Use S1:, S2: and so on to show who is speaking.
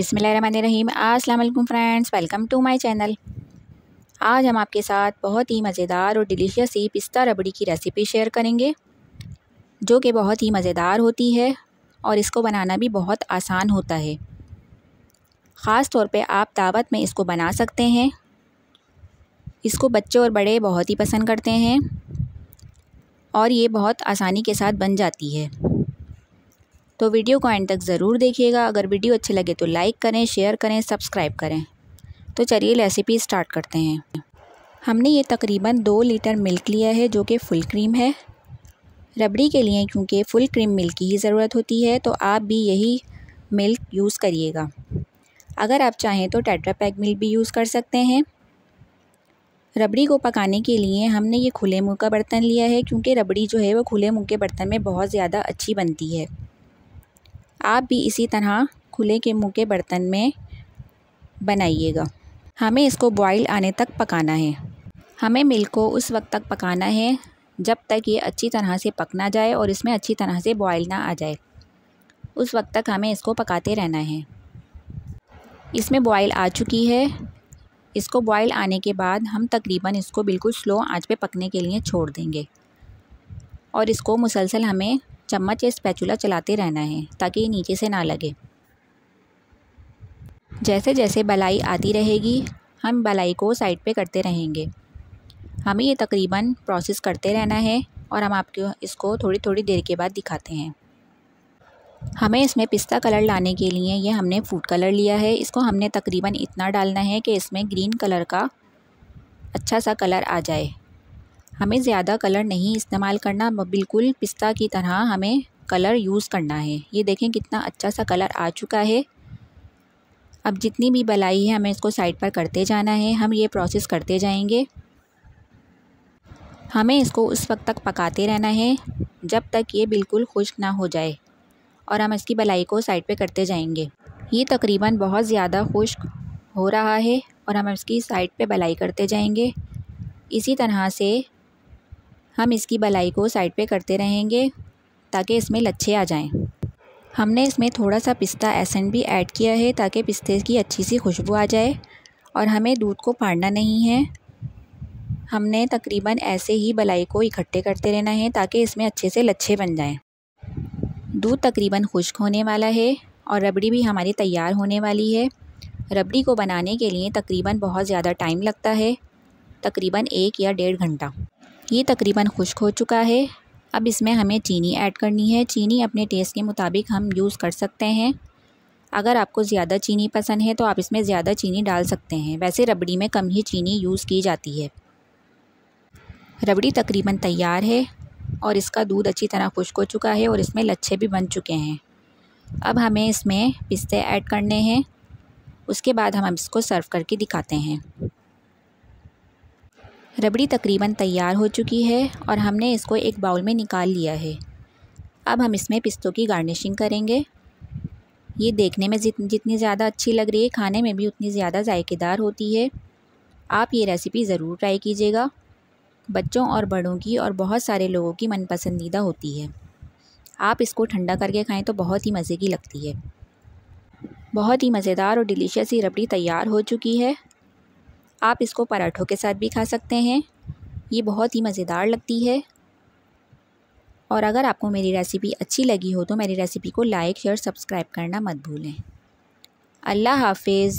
S1: बिसमीम अस्सलाम friends welcome to my channel आज हम आपके साथ बहुत ही मज़ेदार और डिलीशियस ही पिस्ता रबड़ी की रेसिपी शेयर करेंगे जो कि बहुत ही मज़ेदार होती है और इसको बनाना भी बहुत आसान होता है ख़ास तौर पे आप दावत में इसको बना सकते हैं इसको बच्चे और बड़े बहुत ही पसंद करते हैं और ये बहुत आसानी के साथ बन जाती है तो वीडियो को एंड तक ज़रूर देखिएगा अगर वीडियो अच्छी लगे तो लाइक करें शेयर करें सब्सक्राइब करें तो चलिए रेसिपी स्टार्ट करते हैं हमने ये तकरीबन दो लीटर मिल्क लिया है जो कि फुल क्रीम है रबड़ी के लिए क्योंकि फुल क्रीम मिल्क की ही ज़रूरत होती है तो आप भी यही मिल्क यूज़ करिएगा अगर आप चाहें तो टेट्रा पैक मिल्क भी यूज़ कर सकते हैं रबड़ी को पकाने के लिए हमने ये खुले मुँह का बर्तन लिया है क्योंकि रबड़ी जो है वो खुले मुँह के बर्तन में बहुत ज़्यादा अच्छी बनती है आप भी इसी तरह खुले के मुँह के बर्तन में बनाइएगा हमें इसको बॉईल आने तक पकाना है हमें मिल्क को उस वक्त तक पकाना है जब तक ये अच्छी तरह से पक ना जाए और इसमें अच्छी तरह से बॉईल ना आ जाए उस वक्त तक हमें इसको पकाते रहना है इसमें बॉईल आ चुकी है इसको बॉयल आने के बाद हम तकरीबन इसको बिल्कुल स्लो आंच पे पकने के लिए छोड़ देंगे और इसको मुसलसल हमें चम्मच या स्पैचुला चलाते रहना है ताकि ये नीचे से ना लगे जैसे जैसे बलाई आती रहेगी हम बलाई को साइड पे करते रहेंगे हमें ये तकरीबन प्रोसेस करते रहना है और हम आपको इसको थोड़ी थोड़ी देर के बाद दिखाते हैं हमें इसमें पिस्ता कलर लाने के लिए ये हमने फूड कलर लिया है इसको हमने तकरीबन इतना डालना है कि इसमें ग्रीन कलर का अच्छा सा कलर आ जाए हमें ज़्यादा कलर नहीं इस्तेमाल करना बिल्कुल पिस्ता की तरह हमें कलर यूज़ करना है ये देखें कितना अच्छा सा कलर आ चुका है अब जितनी भी बलाई है हमें इसको साइड पर करते जाना है हम ये प्रोसेस करते जाएंगे हमें इसको उस वक्त तक पकाते रहना है जब तक ये बिल्कुल खुश्क ना हो जाए और हम इसकी बलाई को साइड पे करते जाएंगे ये तकरीबन बहुत ज़्यादा खुश्क हो रहा है और हम इसकी साइड पे बलाई करते जाएंगे इसी तरह से हम इसकी बलाई को साइड पे करते रहेंगे ताकि इसमें लच्छे आ जाएं। हमने इसमें थोड़ा सा पिस्ता एसन भी ऐड किया है ताकि पिस्ते की अच्छी सी खुशबू आ जाए और हमें दूध को फाड़ना नहीं है हमने तकरीबन ऐसे ही बलाई को इकट्ठे करते रहना है ताकि इसमें अच्छे से लच्छे बन जाएँ दूध तकरीबन खुश्क होने वाला है और रबड़ी भी हमारी तैयार होने वाली है रबड़ी को बनाने के लिए तकरीबन बहुत ज़्यादा टाइम लगता है तकरीबन एक या डेढ़ घंटा ये तकरीबन खुश्क हो चुका है अब इसमें हमें चीनी ऐड करनी है चीनी अपने टेस्ट के मुताबिक हम यूज़ कर सकते हैं अगर आपको ज़्यादा चीनी पसंद है तो आप इसमें ज़्यादा चीनी डाल सकते हैं वैसे रबड़ी में कम ही चीनी यूज़ की जाती है रबड़ी तकरीबन तैयार है और इसका दूध अच्छी तरह खुश्क हो चुका है और इसमें लच्छे भी बन चुके हैं अब हमें इसमें पिस्ते ऐड करने हैं उसके बाद हम इसको सर्व करके दिखाते हैं रबड़ी तकरीबन तैयार हो चुकी है और हमने इसको एक बाउल में निकाल लिया है अब हम इसमें पिस्तों की गार्निशिंग करेंगे ये देखने में जितनी ज़्यादा अच्छी लग रही है खाने में भी उतनी ज़्यादा जायकेदार होती है आप ये रेसिपी ज़रूर ट्राई कीजिएगा बच्चों और बड़ों की और बहुत सारे लोगों की मन पसंदीदा होती है आप इसको ठंडा करके खाएं तो बहुत ही मज़े की लगती है बहुत ही मज़ेदार और डिलीशियस ये रबड़ी तैयार हो चुकी है आप इसको पराठों के साथ भी खा सकते हैं ये बहुत ही मज़ेदार लगती है और अगर आपको मेरी रेसिपी अच्छी लगी हो तो मेरी रेसिपी को लाइक शेयर सब्सक्राइब करना मत भूलें अल्लाह हाफिज़